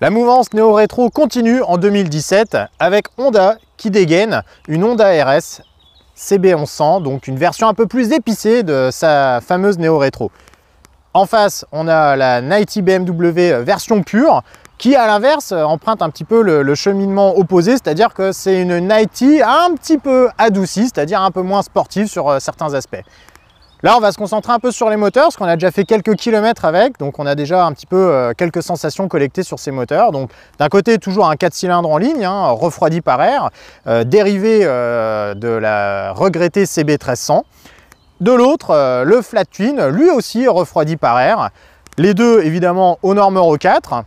La mouvance néo-rétro continue en 2017 avec Honda qui dégaine une Honda RS CB1100, donc une version un peu plus épicée de sa fameuse néo-rétro. En face, on a la Nighty BMW version pure, qui à l'inverse emprunte un petit peu le, cheminement opposé, c'est-à-dire que c'est une Nighty un petit peu adoucie, c'est-à-dire un peu moins sportive sur euh, certains aspects. Là, on va se concentrer un peu sur les moteurs, parce qu'on a déjà fait quelques kilomètres avec, donc on a déjà un petit peu euh, quelques sensations collectées sur ces moteurs. Donc d'un côté, toujours un 4 cylindres en ligne, hein, refroidi par air, euh, dérivé euh, de la regrettée CB1300. De l'autre, le flat twin, lui aussi refroidi par air. Les deux, évidemment, aux normes Euro 4.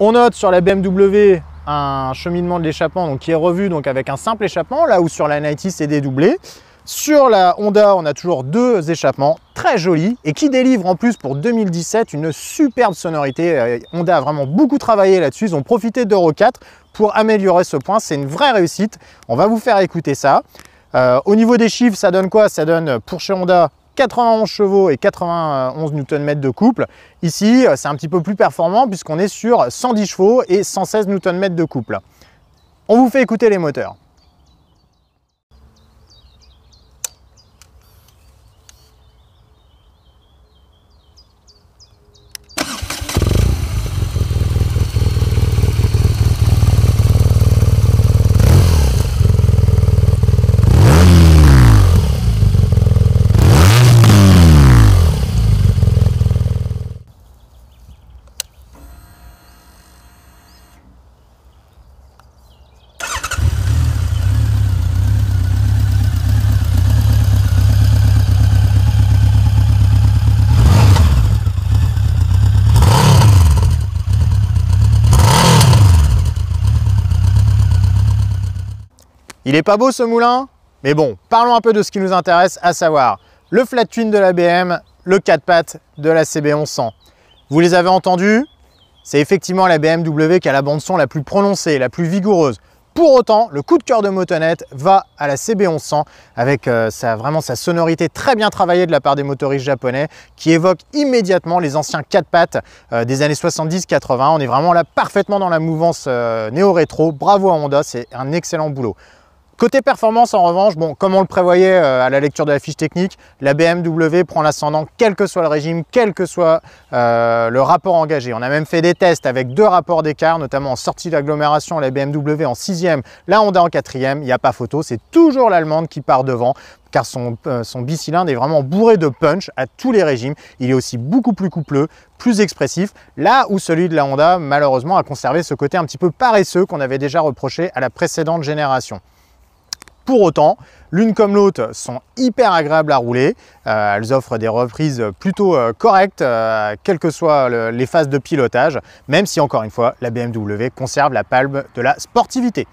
On note sur la BMW un cheminement de l'échappement qui est revu donc avec un simple échappement, là où sur la 90 c'est dédoublé. Sur la Honda, on a toujours deux échappements très jolis et qui délivrent en plus pour 2017 une superbe sonorité. Euh, Honda a vraiment beaucoup travaillé là-dessus, ils ont profité d'Euro 4 pour améliorer ce point. C'est une vraie réussite, on va vous faire écouter ça. Euh, au niveau des chiffres, ça donne quoi Ça donne pour chez Honda 91 chevaux et 91 Nm de couple. Ici, euh, c'est un petit peu plus performant puisqu'on est sur 110 chevaux et 116 Nm de couple. On vous fait écouter les moteurs. Il est pas beau ce moulin Mais bon, parlons un peu de ce qui nous intéresse, à savoir le flat twin de la BM, le 4 pattes de la CB1100. Vous les avez entendus C'est effectivement la BMW qui a la bande son la plus prononcée, la plus vigoureuse. Pour autant, le coup de cœur de motonette va à la CB1100 avec euh, sa, vraiment sa sonorité très bien travaillée de la part des motoristes japonais qui évoque immédiatement les anciens 4 pattes euh, des années 70-80. On est vraiment là parfaitement dans la mouvance euh, néo-rétro. Bravo à Honda, c'est un excellent boulot. Côté performance, en revanche, bon, comme on le prévoyait euh, à la lecture de la fiche technique, la BMW prend l'ascendant quel que soit le régime, quel que soit euh, le rapport engagé. On a même fait des tests avec deux rapports d'écart, notamment en sortie d'agglomération, la BMW en 6e, la Honda en 4e. Il n'y a pas photo, c'est toujours l'Allemande qui part devant car son, euh, son, bicylindre est vraiment bourré de punch à tous les régimes. Il est aussi beaucoup plus coupleux, plus expressif, là où celui de la Honda, malheureusement, a conservé ce côté un petit peu paresseux qu'on avait déjà reproché à la précédente génération. Pour autant, l'une comme l'autre sont hyper agréables à rouler. Euh, elles offrent des reprises plutôt euh, correctes, euh, quelles que soient les phases de pilotage, même si encore une fois, la BMW conserve la palme de la sportivité.